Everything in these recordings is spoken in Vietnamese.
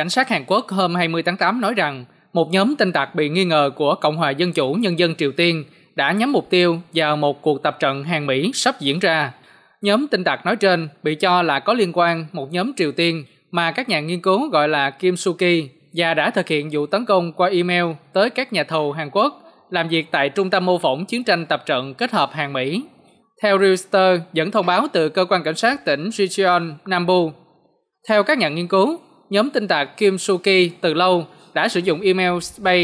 Cảnh sát Hàn Quốc hôm 20 tháng 8 nói rằng một nhóm tin tặc bị nghi ngờ của Cộng hòa Dân chủ Nhân dân Triều Tiên đã nhắm mục tiêu vào một cuộc tập trận hàng Mỹ sắp diễn ra. Nhóm tin tặc nói trên bị cho là có liên quan một nhóm Triều Tiên mà các nhà nghiên cứu gọi là Kim Suki và đã thực hiện vụ tấn công qua email tới các nhà thầu Hàn Quốc làm việc tại Trung tâm mô phỏng chiến tranh tập trận kết hợp hàng Mỹ. Theo Reuters, dẫn thông báo từ cơ quan cảnh sát tỉnh Sichuan, Nam Bu, theo các nhà nghiên cứu, nhóm tin tạc Kim Suki từ lâu đã sử dụng email spam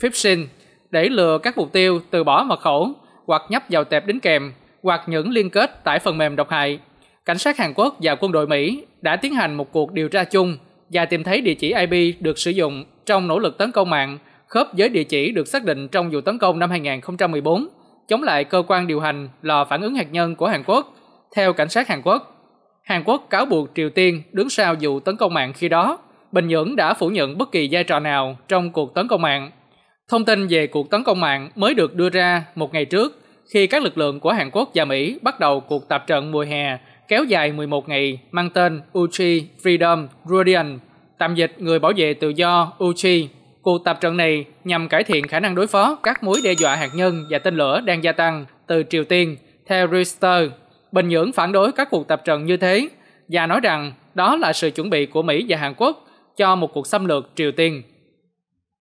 phishing để lừa các mục tiêu từ bỏ mật khẩu hoặc nhấp vào tệp đính kèm hoặc những liên kết tại phần mềm độc hại. Cảnh sát Hàn Quốc và quân đội Mỹ đã tiến hành một cuộc điều tra chung và tìm thấy địa chỉ IP được sử dụng trong nỗ lực tấn công mạng khớp với địa chỉ được xác định trong vụ tấn công năm 2014 chống lại cơ quan điều hành lò phản ứng hạt nhân của Hàn Quốc. Theo cảnh sát Hàn Quốc, Hàn Quốc cáo buộc Triều Tiên đứng sau vụ tấn công mạng khi đó. Bình Nhưỡng đã phủ nhận bất kỳ vai trò nào trong cuộc tấn công mạng. Thông tin về cuộc tấn công mạng mới được đưa ra một ngày trước khi các lực lượng của Hàn Quốc và Mỹ bắt đầu cuộc tập trận mùa hè kéo dài 11 ngày mang tên Uchi Freedom Guardian, tạm dịch người bảo vệ tự do Uchi. Cuộc tập trận này nhằm cải thiện khả năng đối phó các mối đe dọa hạt nhân và tên lửa đang gia tăng từ Triều Tiên, theo Reuters. Bình Nhưỡng phản đối các cuộc tập trận như thế và nói rằng đó là sự chuẩn bị của Mỹ và Hàn Quốc cho một cuộc xâm lược Triều Tiên.